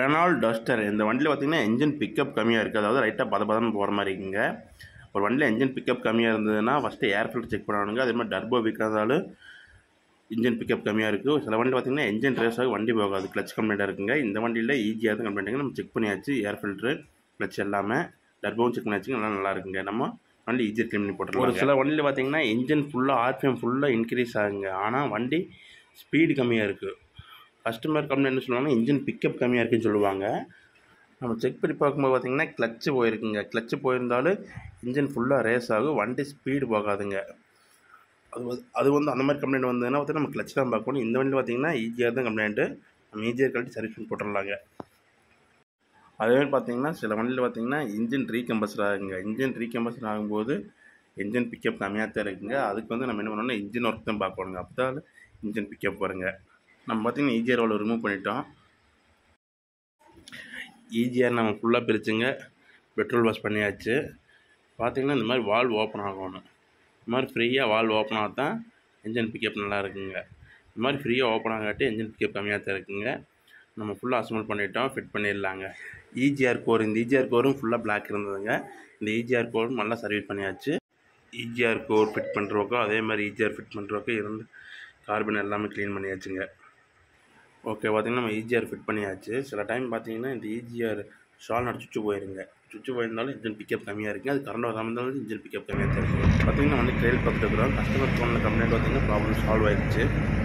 Renault duster இந்த வண்டியில் பார்த்திங்கன்னா என்ஜின் பிக்கப் கம்மியாக இருக்குது அதாவது ரைட்டாக பத பதம் போகிற மாதிரி இருக்குங்க ஒரு வண்டியில் என்ஜின் பிக்கப் கம்மியாக இருந்ததுன்னா ஃபஸ்ட்டு ஏர் ஃபில்டர் செக் பண்ணணுங்க அதே மாதிரி டர்போ விற்கிறதாலும் இன்ஜின் பிக்கப் கம்மியாக இருக்குது சில வண்டி பார்த்திங்கன்னா என்ஜின் ரேஸாக வண்டி போகாது கிளச் கம்ப்ளைண்ட்டாக இருக்குங்க இந்த வண்டியில் ஈஸியாக e தான் கம்ப்ளைண்ட் நம்ம செக் பண்ணியாச்சு ஏர் ஃபில்ட்ரு கிளச் எல்லாமே டர்போவும் செக் பண்ணியாச்சு நல்லா நல்லா இருக்குங்க நம்ம வண்டி ஈஸியாக e க்ளீம் பண்ணி போட்டுருக்கோம் ஒரு சில வண்டியில் பார்த்திங்கன்னா இன்ஜின் ஃபுல்லாக ஆர்பிஎம் ஃபுல்லாக இன்க்ரீஸ் ஆகுங்க ஆனால் வண்டி ஸ்பீடு கம்மியாக இருக்குது கஸ்டமர் கம்மி என்ன சொல்லுவாங்க இன்ஜின் பிக்கப் கம்மியாக இருக்குன்னு சொல்லுவாங்க நம்ம செக் பண்ணி பார்க்கும்போது பார்த்திங்கன்னா கிளச்சு போயிருக்குங்க கிளச்சு போயிருந்தாலும் இன்ஜின் ஃபுல்லாக ரேஸ் ஆகும் வண்டி ஸ்பீடு போகாதுங்க அது அது வந்து அந்த மாதிரி கம்ப்ளைண்ட் வந்ததுன்னா பார்த்தா நம்ம கிளச்சு தான் பார்க்கணும் இந்த வண்டியில் பார்த்திங்கன்னா ஈஸியாக e தான் கம்ப்ளைண்ட்டு நம்ம ஈஸியாக e கழட்டி சர்வீஸ் பண்ணி போட்டுடலாங்க அதேமாதிரி பார்த்திங்கன்னா சில வண்டியில் பார்த்திங்கன்னா இன்ஜின் ரீகம்பசர் ஆகுங்க இன்ஜின் ரீகம்பசர் ஆகும்போது இன்ஜின் பிக்கப் கம்மியாக தான் இருக்குங்க அதுக்கு வந்து நம்ம என்ன பண்ணோம்னா இன்ஜின் ஒர்க் தான் பார்க்கணுங்க அப்போ தான் இன்ஜின் பிக்கப் வருங்க நம்ம பார்த்திங்கன்னா ஈஜிஆர் e வால்வை ரிமூவ் பண்ணிட்டோம் ஈஜிஆர் e நம்ம ஃபுல்லாக பிரிச்சுங்க பெட்ரோல் வாஷ் பண்ணியாச்சு பார்த்திங்கன்னா இந்த மாதிரி வால்வ் ஓப்பன் ஆகணும் இந்த மாதிரி ஃப்ரீயாக வால்வ் ஓப்பன் ஆக தான் என்ஜின் பிக்கப் நல்லா இருக்குங்க இந்த மாதிரி ஃப்ரீயாக ஓப்பன் ஆகாட்டி என்ஜின் பிக்கப் கம்மியாக தான் இருக்குங்க நம்ம ஃபுல்லாக அசம்பிள் பண்ணிட்டோம் ஃபிட் பண்ணிடலாங்க ஈஜிஆர் e கோர் இந்த ஈஜிஆர் கோரும் ஃபுல்லாக பிளாக் இருந்ததுங்க இந்த ஈஜிஆர் கோரும் நல்லா சர்வீஸ் பண்ணியாச்சு ஈஜிஆர் கோர் ஃபிட் பண்ணுறோக்கோ அதே மாதிரி ஈஜிஆர் ஃபிட் பண்ணுறோக்கோ இருந்து கார்பன் எல்லாமே க்ளீன் பண்ணியாச்சுங்க ஓகே பார்த்தீங்கன்னா நம்ம ஈஜிஆர் e ஃபிட் பண்ணியாச்சு சில டைம் பார்த்தீங்கன்னா இந்த இஜிஆர் ஷால் நட சுச்சு போயிருங்க சுச்சு போயிருந்தாலும் இன்ஜின் பிக்கப் கம்மியாக இருக்குது அது கரண்ட் வராமல் இருந்தாலும் இன்ஜின் பிக்கப் கம்மியாக இருக்குது பார்த்திங்கன்னா வந்து ட்ரெயில் பார்த்துருக்குறோம் கஸ்டமர் ஃபோனில் கம்ப்ளைண்ட் பார்த்திங்கன்னா ப்ராப்ளம் சால்வ் ஆயிடுச்சு